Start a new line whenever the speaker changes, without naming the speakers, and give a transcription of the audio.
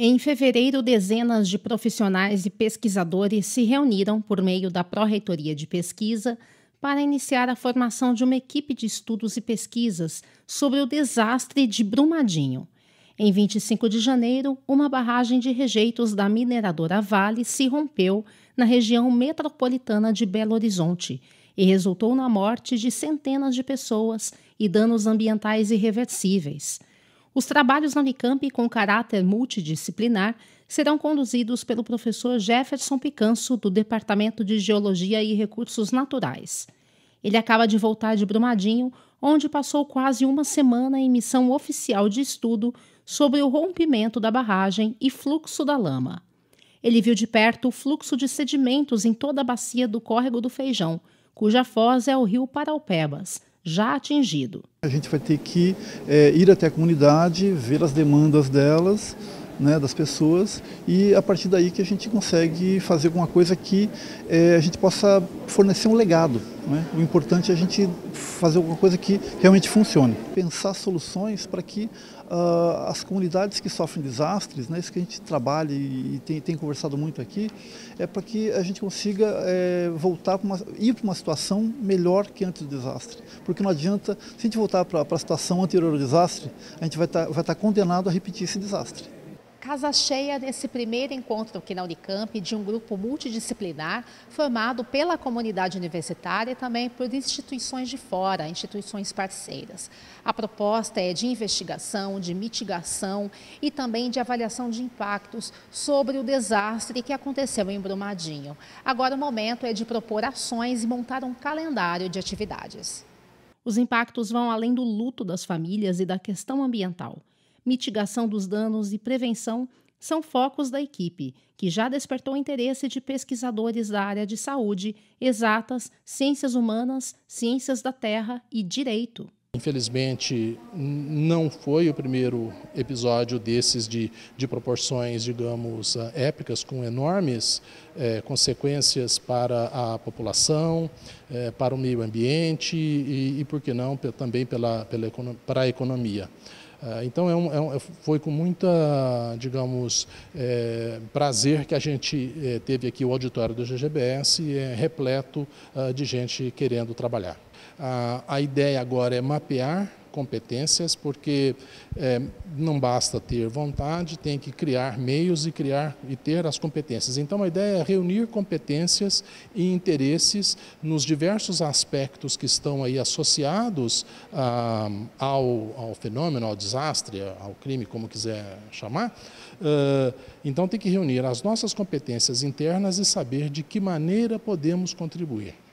Em fevereiro, dezenas de profissionais e pesquisadores se reuniram por meio da Pró-Reitoria de Pesquisa para iniciar a formação de uma equipe de estudos e pesquisas sobre o desastre de Brumadinho. Em 25 de janeiro, uma barragem de rejeitos da mineradora Vale se rompeu na região metropolitana de Belo Horizonte e resultou na morte de centenas de pessoas e danos ambientais irreversíveis. Os trabalhos na Unicamp com caráter multidisciplinar serão conduzidos pelo professor Jefferson Picanso, do Departamento de Geologia e Recursos Naturais. Ele acaba de voltar de Brumadinho, onde passou quase uma semana em missão oficial de estudo sobre o rompimento da barragem e fluxo da lama. Ele viu de perto o fluxo de sedimentos em toda a bacia do córrego do Feijão, cuja foz é o rio Paraupebas,
já atingido. A gente vai ter que é, ir até a comunidade, ver as demandas delas né, das pessoas e a partir daí que a gente consegue fazer alguma coisa que é, a gente possa fornecer um legado. Né? O importante é a gente fazer alguma coisa que realmente funcione. Pensar soluções para que uh, as comunidades que sofrem desastres, né, isso que a gente trabalha e tem, tem conversado muito aqui, é para que a gente consiga é, voltar, uma, ir para uma situação melhor que antes do desastre. Porque não adianta, se a gente voltar para a situação anterior ao desastre, a gente vai estar tá, vai tá condenado a repetir esse desastre.
Casa cheia nesse primeiro encontro aqui na Unicamp de um grupo multidisciplinar formado pela comunidade universitária e também por instituições de fora, instituições parceiras. A proposta é de investigação, de mitigação e também de avaliação de impactos sobre o desastre que aconteceu em Brumadinho. Agora o momento é de propor ações e montar um calendário de atividades. Os impactos vão além do luto das famílias e da questão ambiental mitigação dos danos e prevenção são focos da equipe, que já despertou interesse de pesquisadores da área de saúde, exatas, ciências humanas, ciências da terra e direito.
Infelizmente, não foi o primeiro episódio desses de, de proporções, digamos, ah, épicas, com enormes é, consequências para a população, é, para o meio ambiente e, e por que não, também pela, pela, para a economia. Ah, então é um, é, foi com muita, digamos, é, prazer que a gente eh, teve aqui o auditório do GGBS é repleto ah, de gente querendo trabalhar. A, ah, a ideia agora é mapear competências, porque é, não basta ter vontade, tem que criar meios e criar e ter as competências. Então a ideia é reunir competências e interesses nos diversos aspectos que estão aí associados ah, ao, ao, fenômeno, ao desastre, ao crime, como quiser chamar. Ah, então tem que reunir as nossas competências internas e saber de que maneira podemos contribuir.